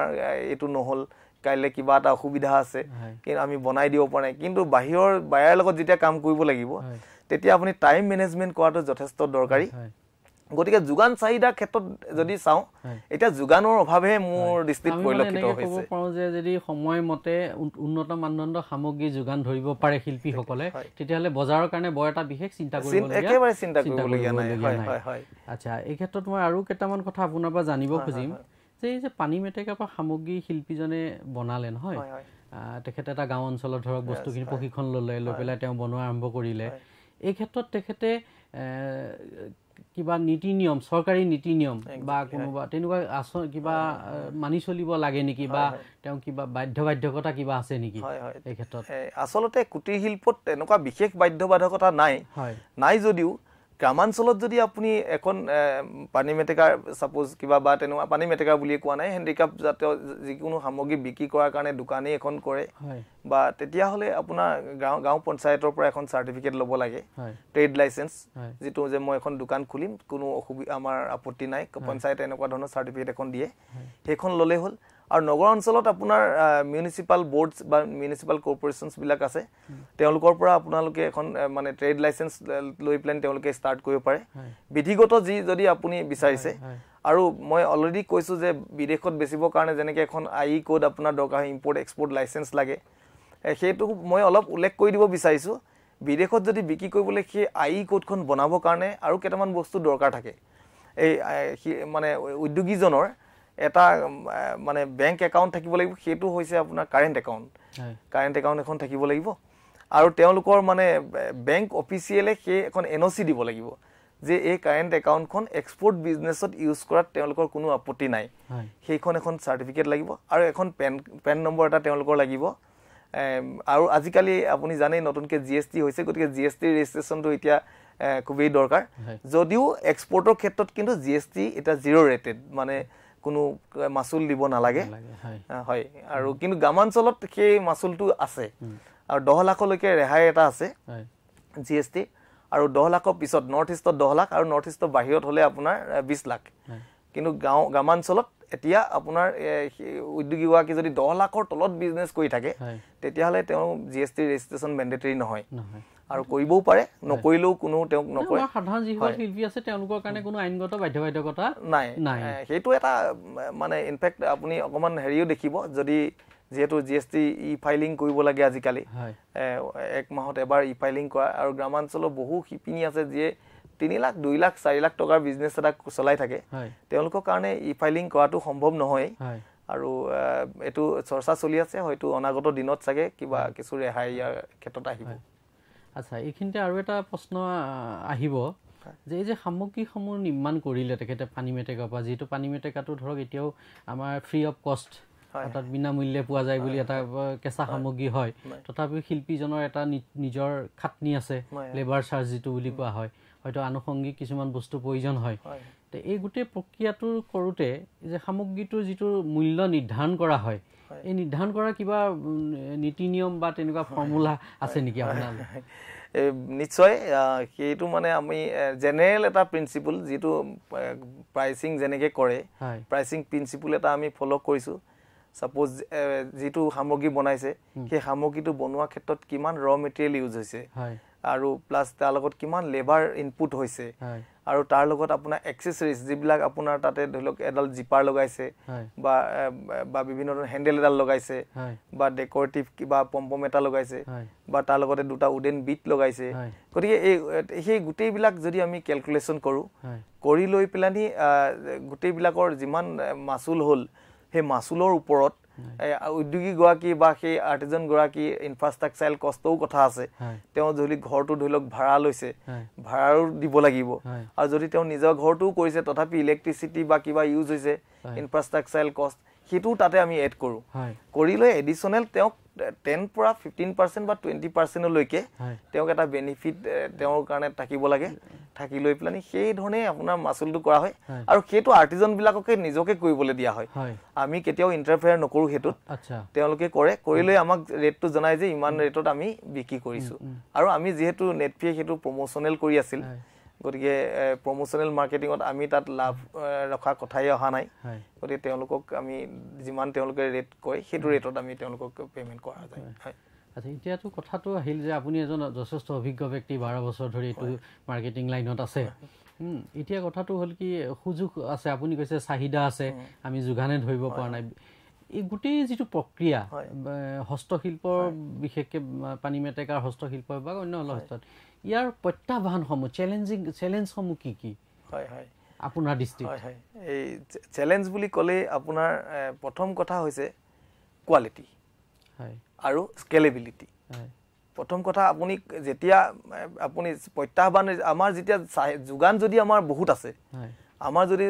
এইটো নহ'ল কাইলৈ কিবা এটা অসুবিধা আছে কিন্তু আমি বনাই দিব পৰা নাই কিন্তু বাহিৰৰ বায়াৰ লগত যেতিয়া কাম কৰিব লাগিব তেতিয়া আপুনি টাইম মেনেজমেণ্ট কৰাটো যথেষ্ট দৰকাৰী গতিকে যোগান চাহিদাৰ ক্ষেত্ৰত যদি চাওঁ এতিয়া যোগানৰ অভাৱে মোৰ দৃষ্টিত পৰিলক্ষিত হৈছে যদি সময়মতে উন্নত মানদণ্ডৰ সামগ্ৰী যোগান ধৰিব পাৰে শিল্পীসকলে তেতিয়াহ'লে বজাৰৰ কাৰণে বৰ এটা বিশেষ চিন্তা একেবাৰে চিন্তা কৰিবলগীয়া নাই আচ্ছা এই ক্ষেত্ৰত মই আৰু কেইটামান কথা আপোনাৰ পৰা জানিব খুজিম যে এই যে পানী মেটেকাৰ পৰা সামগ্ৰী শিল্পীজনে বনালে নহয় তেখেতে এটা গাঁও অঞ্চলত ধৰক বস্তুখিনি প্ৰশিক্ষণ ল'লে লৈ পেলাই তেওঁ বনোৱা আৰম্ভ কৰিলে এই ক্ষেত্ৰত তেখেতে কিবা নীতি নিয়ম চৰকাৰী নীতি নিয়ম বা কোনোবা তেনেকুৱা আচ কিবা মানি চলিব লাগে নেকি বা তেওঁ কিবা বাধ্য বাধ্যকতা কিবা আছে নেকি এই ক্ষেত্ৰত আচলতে কুটিৰ শিল্পত তেনেকুৱা বিশেষ বাধ্য বাধ্যকতা নাই নাই যদিও গ্ৰামাঞ্চলত যদি আপুনি এখন পানী মেটেকাৰ চাপ'জ কিবা বা তেনেকুৱা পানী মেটেকাৰ বুলিয়ে কোৱা নাই হেণ্ডিক্ৰাফ জাতীয় যিকোনো সামগ্ৰী বিক্ৰী কৰাৰ কাৰণে দোকানেই এখন কৰে বা তেতিয়াহ'লে আপোনাৰ গাঁও গাঁও পঞ্চায়তৰ পৰা এখন চাৰ্টিফিকেট ল'ব লাগে ট্ৰেড লাইচেঞ্চ যিটো যে মই এখন দোকান খুলিম কোনো অসুবিধা আমাৰ আপত্তি নাই পঞ্চায়তে এনেকুৱা ধৰণৰ চাৰ্টিফিকেট এখন দিয়ে সেইখন ল'লেই হ'ল আৰু নগৰ অঞ্চলত আপোনাৰ মিউনিচিপাল বৰ্ডছ বা মিউনিচিপাল কৰ্পৰেশ্যনছবিলাক আছে তেওঁলোকৰ পৰা আপোনালোকে এখন মানে ট্ৰেড লাইচেঞ্চ লৈ পেলাই তেওঁলোকে ষ্টাৰ্ট কৰিব পাৰে বিধিগত যি যদি আপুনি বিচাৰিছে আৰু মই অলৰেডি কৈছোঁ যে বিদেশত বেচিবৰ কাৰণে যেনেকৈ এখন আই ই ক'ড আপোনাৰ দৰকাৰ হয় ইম্পৰ্ট এক্সপৰ্ট লাইচেঞ্চ লাগে সেইটো মই অলপ উল্লেখ কৰি দিব বিচাৰিছোঁ বিদেশত যদি বিক্ৰী কৰিবলৈ সেই আই ই ক'ডখন বনাবৰ কাৰণে আৰু কেইটামান বস্তু দৰকাৰ থাকে এই মানে উদ্যোগীজনৰ এটা মানে বেংক একাউণ্ট থাকিব লাগিব সেইটো হৈছে আপোনাৰ কাৰেণ্ট একাউণ্ট কাৰেণ্ট একাউণ্ট এখন থাকিব লাগিব আৰু তেওঁলোকৰ মানে বেংক অফিচিয়েলে সেই এখন এন অ' চি দিব লাগিব যে এই কাৰেণ্ট একাউণ্টখন এক্সপৰ্ট বিজনেছত ইউজ কৰাত তেওঁলোকৰ কোনো আপত্তি নাই সেইখন এখন চাৰ্টিফিকেট লাগিব আৰু এখন পেন পেন নম্বৰ এটা তেওঁলোকৰ লাগিব আৰু আজিকালি আপুনি জানেই নতুনকৈ জি এছ টি হৈছে গতিকে জি এছ টি ৰেজিষ্ট্ৰেশ্যনটো এতিয়া খুবেই দৰকাৰ যদিও এক্সপৰ্টৰ ক্ষেত্ৰত কিন্তু জি এছ টি এতিয়া জিৰ' ৰেটেড মানে কোনো মাচুল দিব নালাগে হয় আৰু কিন্তু গ্ৰামাঞ্চলত সেই মাচুলটো আছে আৰু দহ লাখলৈকে ৰেহাই এটা আছে জি এছ টি আৰু দহ লাখৰ পিছত নৰ্থ ইষ্টত দহ লাখ আৰু নৰ্থ ইষ্টৰ বাহিৰত হ'লে আপোনাৰ বিছ লাখ কিন্তু গাঁও গ্ৰামাঞ্চলত এতিয়া আপোনাৰ উদ্যোগীগৰাকী যদি দহ লাখৰ তলত বিজনেছ কৰি থাকে তেতিয়াহ'লে তেওঁ G S T registration mandatory নহয় আৰু কৰিবও পাৰে নকৰিলেও কোনো তেওঁক নকৰে সাধাৰণ যিসকল শিল্পী আছে তেওঁলোকৰ কাৰণে কোনো আইনগত বাধ্যবাধকতা নাই নাই সেইটো এটা মানে ইনফেক্ট আপুনি অকণমান হেৰিও দেখিব যদি যিহেতু G S T e filing কৰিব লাগে আজিকালি এক মাহত এবাৰ ই ফাইলিং কৰা আৰু গ্ৰামাঞ্চলৰ বহু শিপিনী আছে যিয়ে তিনি লাখ দুই লাখ চাৰি লাখ টকাৰ বিজনেছ এটা চলাই থাকে তেওঁলোকৰ কাৰণে ই ফাইলিং কৰাটো সম্ভৱ নহয় আৰু এইটো চৰ্চা চলি আছে হয়তো অনাগত দিনত চাগে কিবা কিছু ৰেহাই ইয়াৰ ক্ষেত্ৰত আহিব আচ্ছা এইখিনিতে আৰু এটা প্ৰশ্ন আহিব যে এই যে সামগ্ৰীসমূহ নিৰ্মাণ কৰিলে তেখেতে পানী মেটেকাৰ পৰা যিহেতু পানী মেটেকাটো ধৰক এতিয়াও আমাৰ ফ্ৰী অফ কষ্ট অৰ্থাৎ বিনামূল্যে পোৱা যায় বুলি এটা কেঁচা সামগ্ৰী হয় তথাপিও শিল্পীজনৰ এটা নিজৰ খাটনি আছে লেবাৰ চাৰ্জ যিটো বুলি কোৱা হয় হয়তো আনুষংগিক কিছুমান বস্তু প্ৰয়োজন হয় তে এই গোটেই প্ৰক্ৰিয়াটো কৰোঁতে যে সামগ্ৰীটোৰ যিটো মূল্য নিৰ্ধাৰণ কৰা হয় এই নিৰ্ধাৰণ কৰা কিবা নীতি নিয়ম বা তেনেকুৱা ফৰ্মুলা আছে নেকি আপোনাৰ নিশ্চয় সেইটো মানে আমি জেনেৰেল এটা প্ৰিন্সিপুল যিটো প্ৰাইচিং যেনেকৈ কৰে প্ৰাইচিং প্ৰিন্সিপুল এটা আমি ফ'ল' কৰিছোঁ ছাপ'জ যিটো সামগ্ৰী বনাইছে সেই সামগ্ৰীটো বনোৱা ক্ষেত্ৰত কিমান ৰ মেটেৰিয়েল ইউজ হৈছে আৰু প্লাছ তাৰ লগত কিমান লেবাৰ ইনপুট হৈছে আৰু তাৰ লগত আপোনাৰ এক্সেচৰিজ যিবিলাক আপোনাৰ তাতে ধৰি লওক এডাল জিপাৰ লগাইছে বা বিভিন্ন ধৰণৰ হেণ্ডেল এডাল লগাইছে বা ডেকৰেটিভ কিবা পম্পম এটা লগাইছে বা তাৰ লগতে দুটা উডেন বিট লগাইছে গতিকে এই সেই গোটেইবিলাক যদি আমি কেলকুলেশ্যন কৰোঁ কৰি লৈ পেলানি গোটেইবিলাকৰ যিমান মাচুল হ'ল সেই মাচুলৰ ওপৰত উদ্যোগীগৰাকী বা সেই আৰ্টিজনগৰাকী ইনফ্ৰাষ্ট্ৰাকচাৰেল কষ্টও কথা আছে তেওঁ যদি ঘৰটো ধৰি লওক ভাড়া লৈছে ভাড়াৰো দিব লাগিব আৰু যদি তেওঁ নিজৰ ঘৰটোও কৰিছে তথাপি ইলেক্ট্ৰিচিটি বা কিবা ইউজ হৈছে ইনফ্ৰাষ্ট্ৰাকচাৰেল কষ্ট সেইটো তাতে আমি এড কৰোঁ কৰি লৈ এডিশ্যনেল তেওঁক টেন পৰা ফিফটিন পাৰ্চেণ্ট বা টুৱেণ্টি পাৰ্চেণ্টলৈকে তেওঁক এটা বেনিফিট তেওঁৰ কাৰণে থাকিব লাগে থাকি লৈ পেলাই সেইধৰণে আপোনাৰ মাচুলটো কৰা হয় আৰু সেইটো আৰ্টিজনবিলাককে নিজকে কৰিবলৈ দিয়া হয় আমি কেতিয়াও ইণ্টাৰফেয়াৰ নকৰোঁ সেইটোত তেওঁলোকে কৰে কৰি লৈ আমাক ৰেটটো জনায় যে ইমান ৰেটত আমি বিক্ৰী কৰিছোঁ আৰু আমি যিহেতু নেটফিয়ে সেইটো প্ৰমোশ্যনেল কৰি আছিল গতিকে প্ৰমোশ্যনেল মাৰ্কেটিঙত আমি তাত লাভ ৰখা কথাই অহা নাই গতিকে তেওঁলোকক আমি যিমান তেওঁলোকে ৰেট কয় সেইটো ৰেটত আমি তেওঁলোকক পে'মেণ্ট কৰা যায় আচ্ছা এতিয়াতো কথাটো আহিল যে আপুনি এজন যথেষ্ট অভিজ্ঞ ব্যক্তি বাৰ বছৰ ধৰি এইটো মাৰ্কেটিং লাইনত আছে এতিয়া কথাটো হ'ল কি সুযোগ আছে আপুনি কৈছে চাহিদা আছে আমি যোগানে ধৰিব পৰা নাই এই গোটেই যিটো প্ৰক্ৰিয়া হস্তশিল্পৰ বিশেষকৈ পানী মেটেকাৰ হস্তশিল্পই বা অন্য অলপ ইয়াৰ প্ৰত্যাহ্বানসমূহ চেলেঞ্জিং চেলেঞ্জসমূহ কি কি হয় হয় আপোনাৰ দৃষ্টি হয় হয় এই চেলেঞ্জ বুলি ক'লে আপোনাৰ প্ৰথম কথা হৈছে কোৱালিটি হয় আৰু স্কেলেবিলিটি হয় প্ৰথম কথা আপুনি যেতিয়া আপুনি প্ৰত্যাহ্বান আমাৰ যেতিয়া যোগান যদি আমাৰ বহুত আছে আমাৰ যদি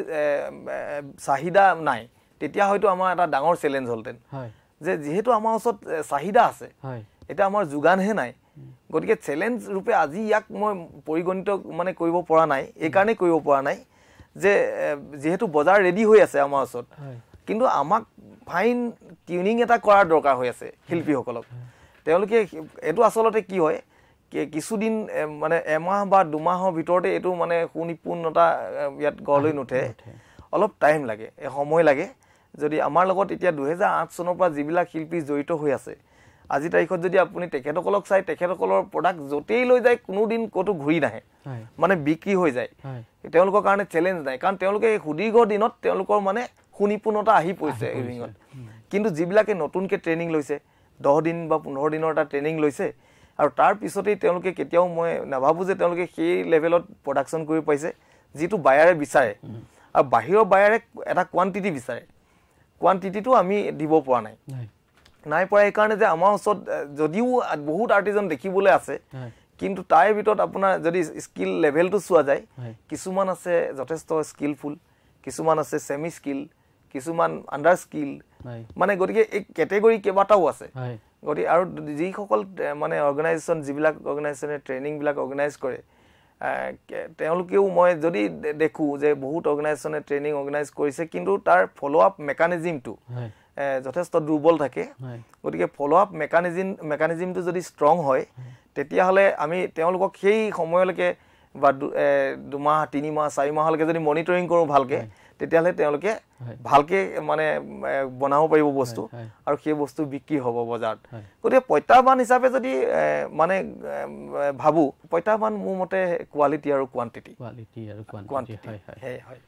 চাহিদা নাই তেতিয়া হয়তো আমাৰ এটা ডাঙৰ চেলেঞ্জ হ'লহেঁতেন যে যিহেতু আমাৰ ওচৰত চাহিদা আছে এতিয়া আমাৰ যোগানহে নাই গতিকে চেলেঞ্জ ৰূপে আজি ইয়াক মই পৰিগণিত মানে কৰিব পৰা নাই এইকাৰণেই কৰিব পৰা নাই যে যিহেতু বজাৰ ৰেডি হৈ আছে আমাৰ ওচৰত কিন্তু আমাক ফাইন টিউনিং এটা কৰাৰ দৰকাৰ হৈ আছে শিল্পীসকলক তেওঁলোকে এইটো আচলতে কি হয় কিছুদিন মানে এমাহ বা দুমাহৰ ভিতৰতে এইটো মানে সুনিপুণতা ইয়াত গঢ় লৈ নুঠে অলপ টাইম লাগে সময় লাগে যদি আমাৰ লগত এতিয়া দুহেজাৰ আঠ চনৰ পৰা যিবিলাক শিল্পী জড়িত হৈ আছে আজি তাৰিখত যদি আপুনি তেখেতসকলক চাই তেখেতসকলৰ প্ৰডাক্ট য'তেই লৈ যায় কোনোদিন ক'তো ঘূৰি নাহে মানে বিক্ৰী হৈ যায় তেওঁলোকৰ কাৰণে চেলেঞ্জ নাই কাৰণ তেওঁলোকে এই সুদীৰ্ঘ দিনত তেওঁলোকৰ মানে সুনিপুণতা আহি পৰিছে উইভিঙত কিন্তু যিবিলাকে নতুনকৈ ট্ৰেইনিং লৈছে দহ দিন বা পোন্ধৰ দিনৰ এটা ট্ৰেইনিং লৈছে আৰু তাৰপিছতেই তেওঁলোকে কেতিয়াও মই নাভাবোঁ যে তেওঁলোকে সেই লেভেলত প্ৰডাকশ্যন কৰিব পাৰিছে যিটো বায়াৰে বিচাৰে আৰু বাহিৰৰ বায়াৰে এটা কোৱান্টিটি বিচাৰে কোৱান্টিটিটো আমি দিব পৰা নাই নাই পৰা সেইকাৰণে যে আমাৰ ওচৰত যদিও বহুত আৰ্টিজন দেখিবলৈ আছে কিন্তু তাৰে ভিতৰত আপোনাৰ যদি স্কিল লেভেলটো চোৱা যায় কিছুমান আছে যথেষ্ট স্কিলফুল কিছুমান আছে ছেমি স্কিল কিছুমান আণ্ডাৰ স্কিল মানে গতিকে এই কেটেগৰী কেইবাটাও আছে গতিকে আৰু যিসকল মানে অৰ্গেনাইজেশ্যন যিবিলাক অৰ্গেনাইজেশ্যনে ট্ৰেইনিংবিলাক অৰ্গেনাইজ কৰে তেওঁলোকেও মই যদি দেখোঁ যে বহুত অৰ্গেনাইজেশ্যনে ট্ৰেইনিং অৰ্গেনাইজ কৰিছে কিন্তু তাৰ ফ'ল' আপ মেকানিজিমটো যথেষ্ট দুৰ্বল থাকে গতিকে ফ'ল' আপ মেকানিজিম মেকানিজিমটো যদি ষ্ট্ৰং হয় তেতিয়াহ'লে আমি তেওঁলোকক সেই সময়লৈকে বা দুমাহ তিনিমাহ চাৰি মাহলৈকে যদি মনিটৰিং কৰোঁ ভালকৈ তেতিয়াহ'লে তেওঁলোকে ভালকৈ মানে বনাব পাৰিব বস্তু আৰু সেই বস্তু বিক্ৰী হ'ব বজাৰত গতিকে প্ৰত্যাহ্বান হিচাপে যদি মানে ভাবোঁ প্ৰত্যাহ্বান মোৰ মতে কোৱালিটি আৰু কোৱান্টিটি কোৱালিটি আৰু কোৱান্টিটি হয় হয়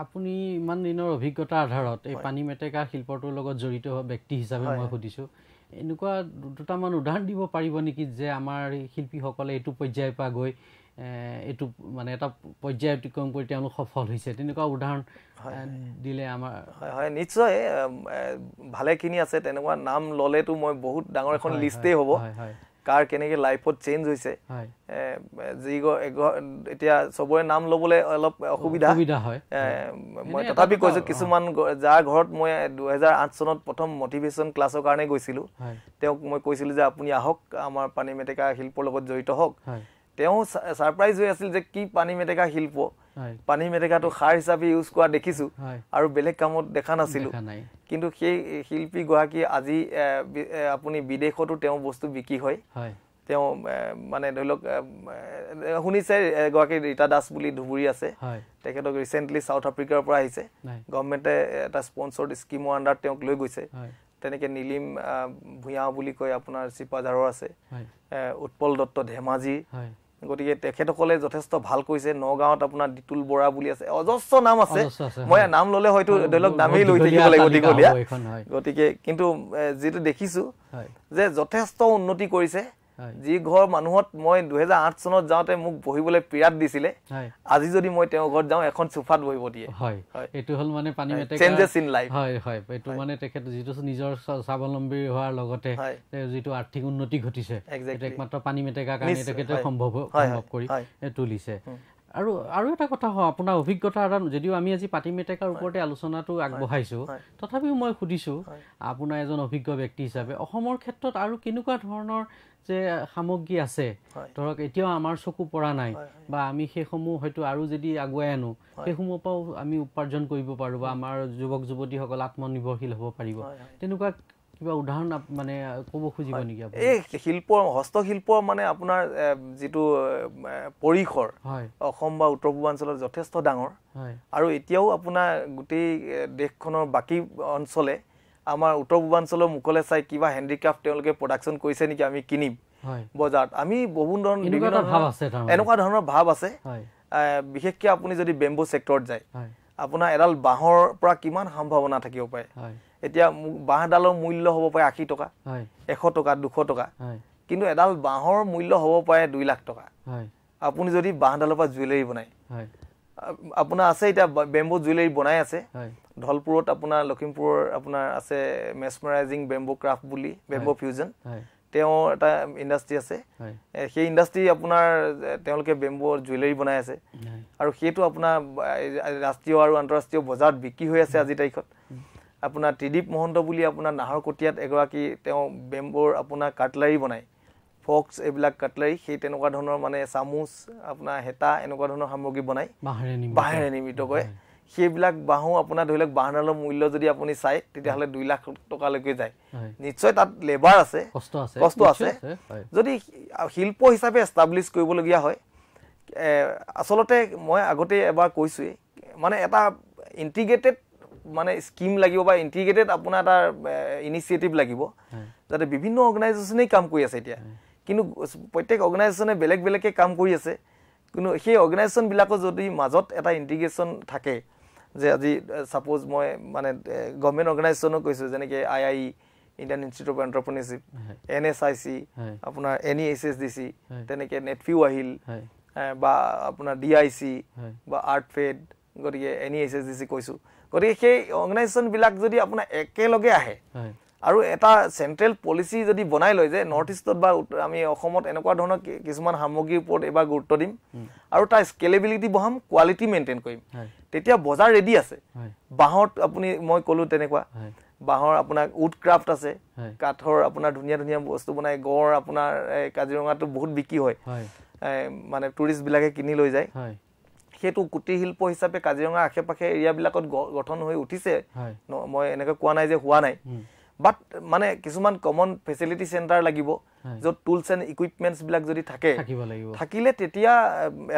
আপুনি ইমান দিনৰ অভিজ্ঞতাৰ আধাৰত এই পানী মেটেকা শিল্পটোৰ লগত জড়িত হোৱা ব্যক্তি হিচাপে মই সুধিছোঁ এনেকুৱা দুটামান উদাহৰণ দিব পাৰিব নেকি যে আমাৰ শিল্পীসকলে এইটো পৰ্যায়ৰ পৰা গৈ এইটো মানে এটা পৰ্যায় অতিক্ৰম কৰি তেওঁলোক সফল হৈছে তেনেকুৱা উদাহৰণ দিলে আমাৰ হয় হয় নিশ্চয় ভালেখিনি আছে তেনেকুৱা নাম ল'লেতো মই বহুত ডাঙৰ এখন লিষ্টেই হ'ব হয় হয় কাৰ কেনেকে লাইফত চেঞ্জ হৈছে যি এতিয়া চবৰে নাম লবলৈ অলপ অসুবিধা হয় মই তথাপি কৈছো কিছুমান যাৰ ঘৰত মই দুহেজাৰ আঠ চনত প্ৰথম মটিভেশ্যন ক্লাছৰ কাৰণে গৈছিলো তেওঁক মই কৈছিলো যে আপুনি আহক আমাৰ পানী মেটেকা শিল্পৰ লগত জড়িত হওক তেওঁ ছাৰপ্ৰাইজ হৈ আছিল যে কি পানী মেটেকা শিল্প পানী মেটেকাটো সাৰ হিচাপে ইউজ কৰা দেখিছো আৰু বেলেগ কামত দেখা নাছিলো কিন্তু সেই শিল্পীগৰাকী আজি আপুনি বিদেশতো তেওঁ বস্তু বিক্ৰী হয় তেওঁ মানে ধৰি লওক শুনিছে এগৰাকী ৰীতা দাস বুলি ধুবুৰী আছে তেখেতক ৰিচেণ্টলি চাউথ আফ্ৰিকাৰ পৰা আহিছে গভমেণ্টে এটা স্পনচৰ্ড স্কিমৰ আণ্ডাৰ তেওঁক লৈ গৈছে তেনেকে নিলিম ভূঞাও বুলি কয় আপোনাৰ চিপাঝাৰৰ আছে উৎপল দত্ত ধেমাজি গতিকে তেখেতসকলে যথেষ্ট ভাল কৰিছে নগাঁৱত আপোনাৰ দিতুল বৰা বুলি আছে অজস্ৰ নাম আছে মই নাম ললে হয়তো ধৰি লওক নামেই লৈ থাকিব লাগিব দীঘলীয়া গতিকে কিন্তু যিটো দেখিছো যে যথেষ্ট উন্নতি কৰিছে যি ঘৰ মানুহত মই দুহেজাৰ আঠ চনত যাওঁতে মোক বহিবলৈ পিৰাত দিছিলে আজি যদি মই তেওঁ ঘৰত যাওঁ এখন চোফাত বহিব দিয়ে স্বাৱলম্বী হোৱাৰ লগতে যিটো আৰ্থিক উন্নতি ঘটিছে একমাত্ৰ পানী মেটেকাৰ কাৰণে তেখেতে সম্ভৱ সম্ভৱ কৰি তুলিছে আৰু আৰু এটা কথা হওঁ আপোনাৰ অভিজ্ঞতা এটা যদিও আমি আজি পাতি মেটেকাৰ ওপৰতে আলোচনাটো আগবঢ়াইছোঁ তথাপিও মই সুধিছোঁ আপোনাৰ এজন অভিজ্ঞ ব্যক্তি হিচাপে অসমৰ ক্ষেত্ৰত আৰু কেনেকুৱা ধৰণৰ যে সামগ্ৰী আছে ধৰক এতিয়াও আমাৰ চকু পৰা নাই বা আমি সেইসমূহ হয়তো আৰু যদি আগুৱাই আনো সেইসমূহৰ পৰাও আমি উপাৰ্জন কৰিব পাৰোঁ বা আমাৰ যুৱক যুৱতীসকল আত্মনিৰ্ভৰশীল হ'ব পাৰিব তেনেকুৱা কিবা উদাহৰণ মানে ক'ব খুজিব নেকি আপুনি এই শিল্প হস্তশিল্প মানে আপোনাৰ যিটো পৰিসৰ হয় অসম বা উত্তৰ পূৰ্বাঞ্চলৰ যথেষ্ট ডাঙৰ হয় আৰু এতিয়াও আপোনাৰ গোটেই দেশখনৰ বাকী অঞ্চলে আমাৰ উত্তৰ পূৰ্বাঞ্চলৰ মুখলৈ চাই কিবা হেণ্ডিক্ৰাফ্ট তেওঁলোকে প্ৰডাকশ্যন কৰিছে নেকি আমি কিনিম বজাৰত আমি বহুত ধৰণৰ এনেকুৱা ধৰণৰ ভাৱ আছে বিশেষকৈ আপুনি যদি বেম্বু চেক্টৰত যায় আপোনাৰ এডাল বাঁহৰ পৰা কিমান সম্ভাৱনা থাকিব পাৰে এতিয়া বাঁহডালৰ মূল্য হ'ব পাৰে আশী টকা এশ টকা দুশ টকা কিন্তু এডাল বাঁহৰ মূল্য হ'ব পাৰে দুই লাখ টকা আপুনি যদি বাঁহডালৰ পৰা জুৱেলাৰী বনায় আপোনাৰ আছে এতিয়া বেম্বো জুৱেলাৰী বনাই আছে ঢলপুৰত আপোনাৰ লখিমপুৰৰ আপোনাৰ আছে মেচমৰাইজিং বেম্বো ক্ৰাফ্ট বুলি বেম্বো ফিউজন তেওঁ এটা ইণ্ডাষ্ট্ৰী আছে সেই ইণ্ডাষ্ট্ৰী আপোনাৰ তেওঁলোকে বেম্বো জুৱেলাৰী বনাই আছে আৰু সেইটো আপোনাৰ ৰাষ্ট্ৰীয় আৰু আন্তঃৰাষ্ট্ৰীয় বজাৰত বিক্ৰী হৈ আছে আজিৰ তাৰিখত আপোনাৰ ত্ৰিদীপ মহন্ত বুলি আপোনাৰ নাহৰকটীয়াত এগৰাকী তেওঁ বেম্বোৰ আপোনাৰ কাটলাৰী বনায় ফক্স এইবিলাক কাটলাৰী সেই তেনেকুৱা ধৰণৰ মানে চামুচ আপোনাৰ হেতা এনেকুৱা ধৰণৰ সামগ্ৰী বনায় বাঁহেৰে নিৰ্মিত কৰে সেইবিলাক বাঁহো আপোনাৰ ধৰি লওক বাঁহডালৰ মূল্য যদি আপুনি চাই তেতিয়াহ'লে দুই লাখ টকালৈকে যায় নিশ্চয় তাত লেবাৰ আছে কষ্ট আছে যদি শিল্প হিচাপে এষ্টাব্লিছ কৰিবলগীয়া হয় আচলতে মই আগতে এবাৰ কৈছোঁৱেই মানে এটা ইণ্টিগ্ৰেটেড মানে স্কীম লাগিব বা ইণ্টিগ্ৰেটেড আপোনাৰ এটা ইনিচিয়েটিভ লাগিব যাতে বিভিন্ন অৰ্গেনাইজেশ্যনেই কাম কৰি আছে এতিয়া কিন্তু প্ৰত্যেক অৰ্গেনাইজেশ্যনে বেলেগ বেলেগকৈ কাম কৰি আছে কিন্তু সেই অৰ্গেনাইজেশ্যনবিলাকৰ যদি মাজত এটা ইণ্টিগ্ৰেশ্যন থাকে যে আজি ছাপ'জ মই মানে গভমেণ্ট অৰ্গেনাইজেশ্যনক কৈছোঁ যেনেকৈ I I E Indian institute of entrepreneurship N S I C আপোনাৰ N E S S D C তেনেকৈ নেটফিউ আহিল বা আপোনাৰ ডি আই চি বা আৰ্ট ফেড গতিকে N E e S S D C কৈছোঁ গতিকে সেই অৰ্গেনাইজেশ্যনবিলাক যদি আপোনাৰ একেলগে আহে আৰু এটা চেণ্ট্ৰেল পলিচি যদি বনাই লয় যে নৰ্থ ইষ্টত বা আমি অসমত এনেকুৱা ধৰণৰ কিছুমান সামগ্ৰীৰ ওপৰত এইবাৰ গুৰুত্ব দিম আৰু তাৰ স্কেলেবিলিটি বঢ়াম কোৱালিটি মেইনটেইন কৰিম তেতিয়া বজাৰ ৰেডি আছে বাঁহত আপুনি মই ক'লো তেনেকুৱা বাঁহৰ আপোনাৰ উড ক্ৰাফ্ট আছে কাঠৰ আপোনাৰ ধুনীয়া ধুনীয়া বস্তু বনাই গড় আপোনাৰ কাজিৰঙাটো বহুত বিক্ৰী হয় মানে টুৰিষ্টবিলাকে কিনি লৈ যায় সেইটো কুটিৰ শিল্প হিচাপে কাজিৰঙাৰ আশে পাশে এৰিয়াবিলাকত গঠন হৈ উঠিছে মই এনেকৈ কোৱা নাই যে হোৱা নাই বাট মানে কিছুমান কমন ফেচিলিটি চেণ্টাৰ লাগিব য'ত টুলছ এণ্ড ইকুইপমেণ্টছবিলাক যদি থাকে থাকিলে তেতিয়া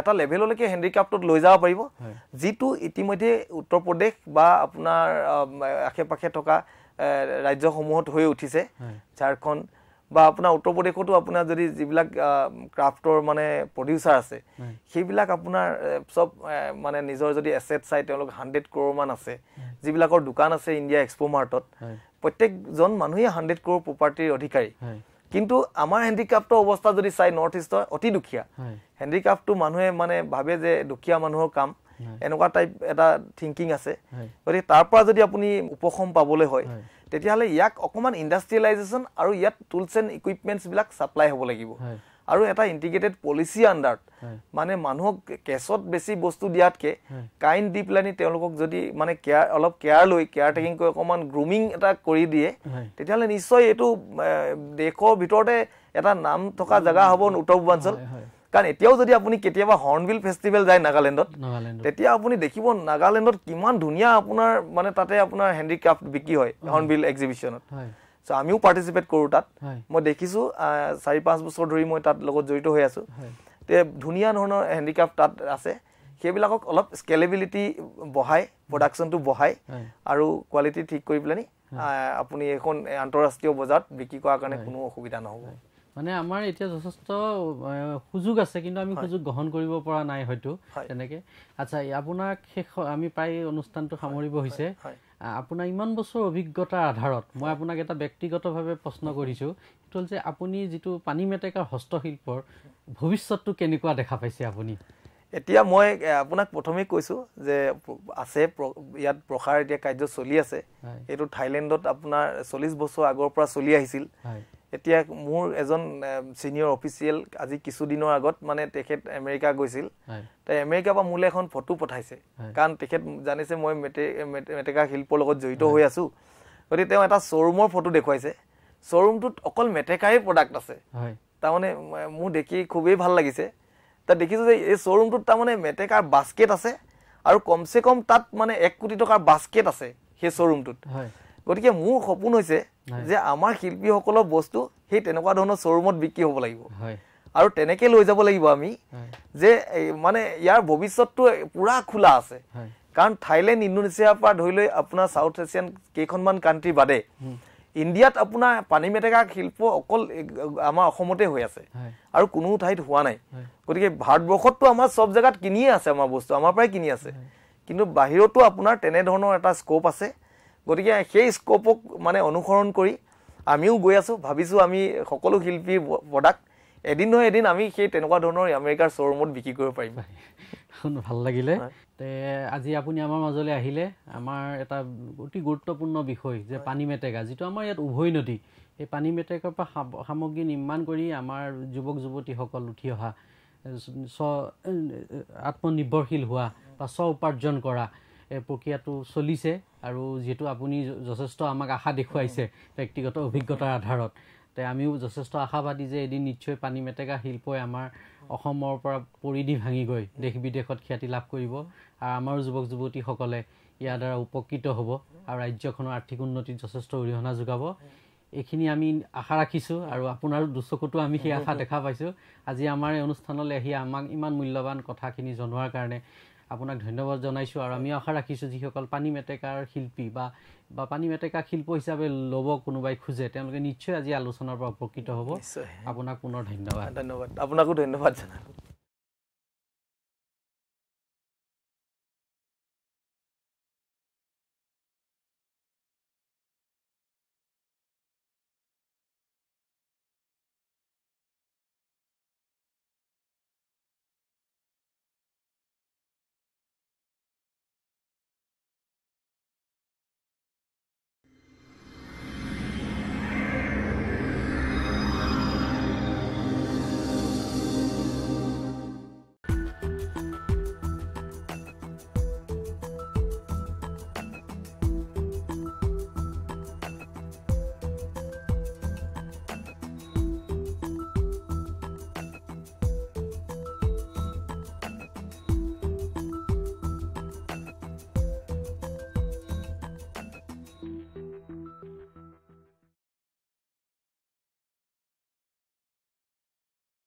এটা লেভেললৈকে হেণ্ডিক্ৰাফ্টত লৈ যাব পাৰিব যিটো ইতিমধ্যে উত্তৰ প্ৰদেশ বা আপোনাৰ আশে পাশে থকা ৰাজ্যসমূহত হৈ উঠিছে ঝাৰখণ্ড বা আপোনাৰ উত্তৰ প্ৰদেশতো আপোনাৰ যদি যিবিলাক ক্ৰাফ্টৰ মানে প্ৰডিউচাৰ আছে সেইবিলাক আপোনাৰ চব মানে নিজৰ যদি এছেট চাই তেওঁলোক হাণ্ড্ৰেড ক্ৰ'ৰমান আছে যিবিলাকৰ দোকান আছে ইণ্ডিয়া এক্সপ' মাৰ্টত প্ৰত্যেকজন মানুহেই হাণ্ড্ৰেড ক্ৰ'ৰ প্ৰপাৰ্টিৰ অধিকাৰী কিন্তু আমাৰ হেণ্ডিক্ৰাফ্টৰ অৱস্থা যদি চাই নৰ্থ ইষ্টৰ অতি দুখীয়া হেণ্ডিক্ৰাফ্টটো মানুহে মানে ভাবে যে দুখীয়া মানুহৰ কাম এনেকুৱা টাইপ এটা থিংকিং আছে গতিকে তাৰ পৰা যদি আপুনি উপশম পাবলৈ হয় তেতিয়াহ'লে ইয়াক অকণমান ইণ্ডাষ্ট্ৰিয়েলাইজেশ্যন আৰু ইয়াত টুলছ এণ্ড ইকুইপমেণ্টছবিলাক ছাপ্লাই হ'ব লাগিব আৰু এটা ইণ্টিগ্ৰেটেড পলিচি আণ্ডাৰত মানে মানুহক কেছত বেছি বস্তু দিয়াতকৈ কাইণ্ড দি পেলাইনি তেওঁলোকক যদি মানে কেয়াৰ অলপ কেয়াৰ লৈ কেয়াৰ টেকিং কৰি অকণমান গ্ৰুমিং এটা কৰি দিয়ে তেতিয়াহ'লে নিশ্চয় এইটো দেশৰ ভিতৰতে এটা নাম থকা জেগা হ'ব উত্তৰ পূৰ্বাঞ্চল কাৰণ এতিয়াও যদি আপুনি কেতিয়াবা হৰ্ণবিল ফেষ্টিভেল যায় নাগালেণ্ডত তেতিয়া আপুনি দেখিব নাগালেণ্ডত কিমান ধুনীয়া আপোনাৰ মানে তাতে আপোনাৰ হেণ্ডিক্ৰাফ্ট বিক্ৰী হয় হৰ্ণবিল এক্সিবিশ্যনত চ' আমিও পাৰ্টিচিপেট কৰোঁ তাত মই দেখিছোঁ চাৰি পাঁচ বছৰ ধৰি মই তাত লগত জড়িত হৈ আছোঁ তে ধুনীয়া ধৰণৰ হেণ্ডিক্ৰাফ্ট তাত আছে সেইবিলাকক অলপ স্কেলেবিলিটি বঢ়াই প্ৰডাকশ্যনটো বঢ়াই আৰু কোৱালিটি ঠিক কৰি পেলাই আপুনি এইখন আন্তঃৰাষ্ট্ৰীয় বজাৰত বিক্ৰী কৰাৰ কাৰণে কোনো অসুবিধা নহ'ব মানে আমাৰ এতিয়া যথেষ্ট সুযোগ আছে কিন্তু আমি সুযোগ গ্ৰহণ কৰিব পৰা নাই হয়তো তেনেকৈ আচ্ছা আপোনাক শেষ আমি প্ৰায় অনুষ্ঠানটো সামৰিব হৈছে আপোনাৰ ইমান বছৰ অভিজ্ঞতাৰ আধাৰত মই আপোনাক এটা ব্যক্তিগতভাৱে প্ৰশ্ন কৰিছোঁ সেইটো হ'ল যে আপুনি যিটো পানী মেটেকাৰ হস্তশিল্পৰ ভৱিষ্যতটো কেনেকুৱা দেখা পাইছে আপুনি এতিয়া মই আপোনাক প্ৰথমে কৈছোঁ যে আছে ইয়াত প্ৰসাৰ এতিয়া কাৰ্য চলি আছে এইটো থাইলেণ্ডত আপোনাৰ চল্লিছ বছৰ আগৰ পৰা চলি আহিছিল হয় এতিয়া মোৰ এজন ছিনিয়ৰ অফিচিয়েল আজি কিছুদিনৰ আগত মানে তেখেত আমেৰিকা গৈছিল আমেৰিকাৰ পৰা মোলৈ এখন ফটো পঠাইছে কাৰণ তেখেত জানিছে মই মেটে মেটেকা শিল্পৰ লগত জড়িত হৈ আছোঁ গতিকে তেওঁ এটা শ্ব'ৰুমৰ ফটো দেখুৱাইছে শ্ব'ৰুমটোত অকল মেটেকাৰে প্ৰডাক্ট আছে তাৰমানে মোৰ দেখি খুবেই ভাল লাগিছে তাত দেখিছোঁ যে এই শ্ব'ৰুমটোত তাৰমানে মেটেকাৰ বাস্কেট আছে আৰু কমচে কম তাত মানে এক কোটি টকাৰ বাস্কেট আছে সেই শ্ব'ৰুমটোত গতিকে মোৰ সপোন হৈছে যে আমাৰ শিল্পীসকলৰ বস্তু সেই তেনেকুৱা ধৰণৰ শ্ব'ৰুমত বিক্ৰী হ'ব লাগিব আৰু তেনেকৈ লৈ যাব লাগিব আমি যে মানে ইয়াৰ ভৱিষ্যতটো পূৰা খোলা আছে কাৰণ থাইলেণ্ড ইণ্ডোনেছিয়াৰ পৰা ধৰি লৈ আপোনাৰ চাউথ এছিয়ান কেইখনমান কাণ্ট্ৰি বাদে ইণ্ডিয়াত আপোনাৰ পানী মেটেকা শিল্প অকল আমাৰ অসমতে হৈ আছে আৰু কোনো ঠাইত হোৱা নাই গতিকে ভাৰতবৰ্ষততো আমাৰ চব জেগাত কিনিয়ে আছে আমাৰ বস্তু আমাৰ পৰাই কিনি আছে কিন্তু বাহিৰতো আপোনাৰ তেনেধৰণৰ এটা স্ক'প আছে গতিকে সেই স্ক'পক মানে অনুসৰণ কৰি আমিও গৈ আছোঁ ভাবিছোঁ আমি সকলো শিল্পী প্ৰডাক্ট এদিন নহয় এদিন আমি সেই তেনেকুৱা ধৰণৰ আমেৰিকাৰ শ্ব'ৰুমত বিক্ৰী কৰিব পাৰিম ভাল লাগিলে তে আজি আপুনি আমাৰ মাজলৈ আহিলে আমাৰ এটা অতি গুৰুত্বপূৰ্ণ বিষয় যে পানী মেটেকা যিটো আমাৰ ইয়াত উভৈ নদী সেই পানী মেটেকাৰ পৰা সামগ্ৰী নিৰ্মাণ কৰি আমাৰ যুৱক যুৱতীসকল উঠি অহা স্ব আত্মনিৰ্ভৰশীল হোৱা বা স্ব উপাৰ্জন কৰা প্ৰক্ৰিয়াটো চলিছে আৰু যিহেতু আপুনি যথেষ্ট আমাক আশা দেখুৱাইছে ব্যক্তিগত অভিজ্ঞতাৰ আধাৰত তে আমিও যথেষ্ট আশাবাদী যে এদিন নিশ্চয় পানী মেটেকা শিল্পই আমাৰ অসমৰ পৰা পৰিধি ভাঙি গৈ দেশ বিদেশত খ্যাতি লাভ কৰিব আৰু আমাৰ যুৱক যুৱতীসকলে ইয়াৰ দ্বাৰা উপকৃত হ'ব আৰু ৰাজ্যখনৰ আৰ্থিক উন্নতিত যথেষ্ট অৰিহণা যোগাব এইখিনি আমি আশা ৰাখিছোঁ আৰু আপোনাৰ দুচকুতো আমি সেই আশা দেখা পাইছোঁ আজি আমাৰ এই অনুষ্ঠানলৈ আহি আমাক ইমান মূল্যৱান কথাখিনি জনোৱাৰ কাৰণে আপোনাক ধন্যবাদ জনাইছোঁ আৰু আমি আশা ৰাখিছোঁ যিসকল পানী মেটেকাৰ শিল্পী বা বা পানী মেটেকা শিল্প হিচাপে ল'ব কোনোবাই খোজে তেওঁলোকে নিশ্চয় আজি আলোচনাৰ পৰা উপকৃত হ'ব আপোনাক পুনৰ ধন্যবাদ ধন্যবাদ আপোনাকো ধন্যবাদ জনাব